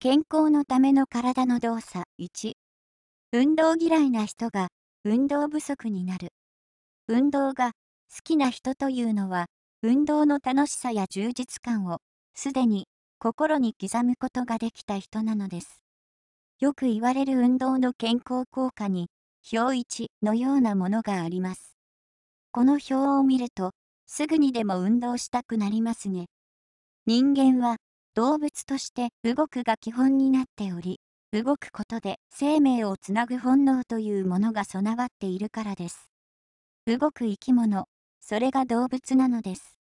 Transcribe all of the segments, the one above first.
健康のための体の動作1運動嫌いな人が運動不足になる運動が好きな人というのは運動の楽しさや充実感をすでに心に刻むことができた人なのですよく言われる運動の健康効果に表1のようなものがありますこの表を見るとすぐにでも運動したくなりますね人間は動物として動くが基本になっており、動くことで生命をつなぐ本能というものが備わっているからです。動く生き物、それが動物なのです。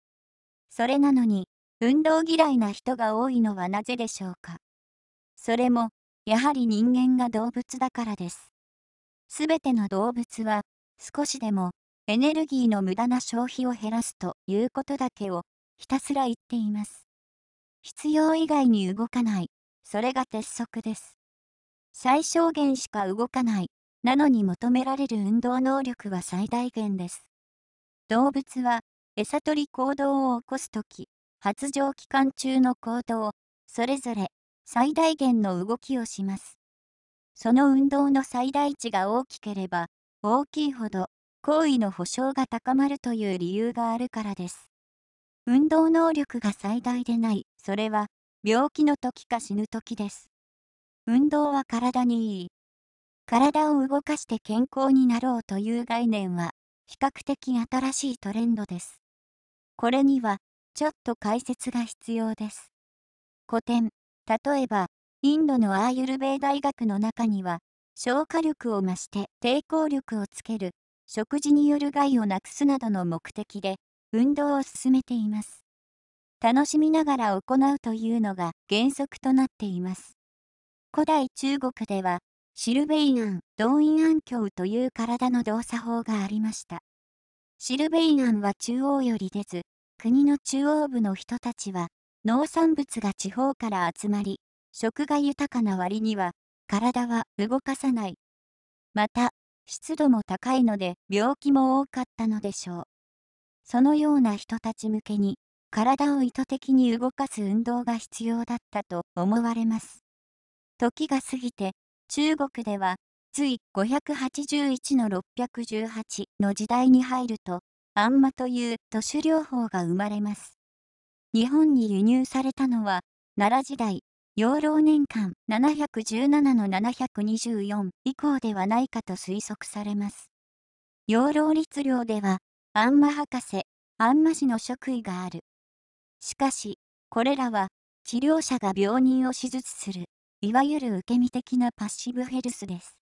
それなのに、運動嫌いな人が多いのはなぜでしょうか。それも、やはり人間が動物だからです。すべての動物は、少しでもエネルギーの無駄な消費を減らすということだけをひたすら言っています。必要以外に動かない。それが鉄則です。最小限しか動かない。なのに求められる運動能力は最大限です。動物は、餌取り行動を起こすとき、発情期間中の行動、それぞれ最大限の動きをします。その運動の最大値が大きければ、大きいほど、行為の保障が高まるという理由があるからです。運動能力が最大でない、それは病気の時か死ぬ時です。運動は体にいい。体を動かして健康になろうという概念は比較的新しいトレンドです。これにはちょっと解説が必要です。古典、例えばインドのアーユルベー大学の中には消化力を増して抵抗力をつける食事による害をなくすなどの目的で運動を進めています。楽しみながら行うというのが原則となっています。古代中国では、シルベイアン、動員暗鏡という体の動作法がありました。シルベイアンは中央より出ず、国の中央部の人たちは、農産物が地方から集まり、食が豊かな割には、体は動かさない。また、湿度も高いので病気も多かったのでしょう。そのような人たち向けに、体を意図的に動かす運動が必要だったと思われます。時が過ぎて、中国では、隋581の618の時代に入ると、あんまという都市療法が生まれます。日本に輸入されたのは、奈良時代、養老年間717の724以降ではないかと推測されます。養老律令では、んま博士、んま氏の職位がある。しかし、これらは、治療者が病人を手術する、いわゆる受け身的なパッシブヘルスです。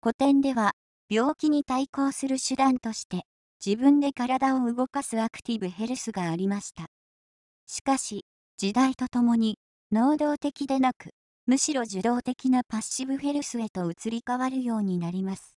古典では、病気に対抗する手段として、自分で体を動かすアクティブヘルスがありました。しかし、時代とともに、能動的でなく、むしろ受動的なパッシブヘルスへと移り変わるようになります。